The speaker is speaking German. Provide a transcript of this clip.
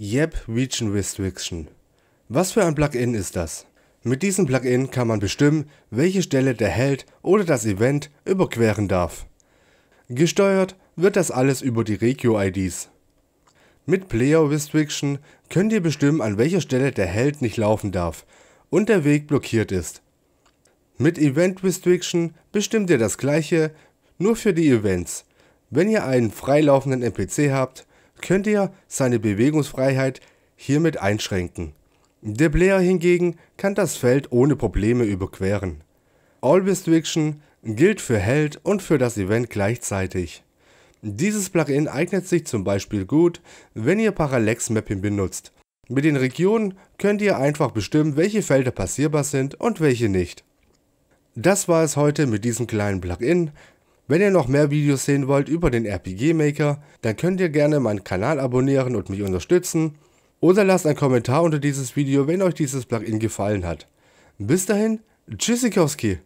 Yep Region Restriction. Was für ein Plugin ist das? Mit diesem Plugin kann man bestimmen, welche Stelle der Held oder das Event überqueren darf. Gesteuert wird das alles über die Regio-IDs. Mit Player Restriction könnt ihr bestimmen, an welcher Stelle der Held nicht laufen darf und der Weg blockiert ist. Mit Event Restriction bestimmt ihr das gleiche, nur für die Events. Wenn ihr einen freilaufenden NPC habt, könnte er seine Bewegungsfreiheit hiermit einschränken. De Blair hingegen kann das Feld ohne Probleme überqueren. All Restriction gilt für Held und für das Event gleichzeitig. Dieses Plugin eignet sich zum Beispiel gut, wenn ihr Parallax Mapping benutzt. Mit den Regionen könnt ihr einfach bestimmen, welche Felder passierbar sind und welche nicht. Das war es heute mit diesem kleinen Plugin. Wenn ihr noch mehr Videos sehen wollt über den RPG Maker, dann könnt ihr gerne meinen Kanal abonnieren und mich unterstützen oder lasst einen Kommentar unter dieses Video, wenn euch dieses Plugin gefallen hat. Bis dahin, Tschüssikowski!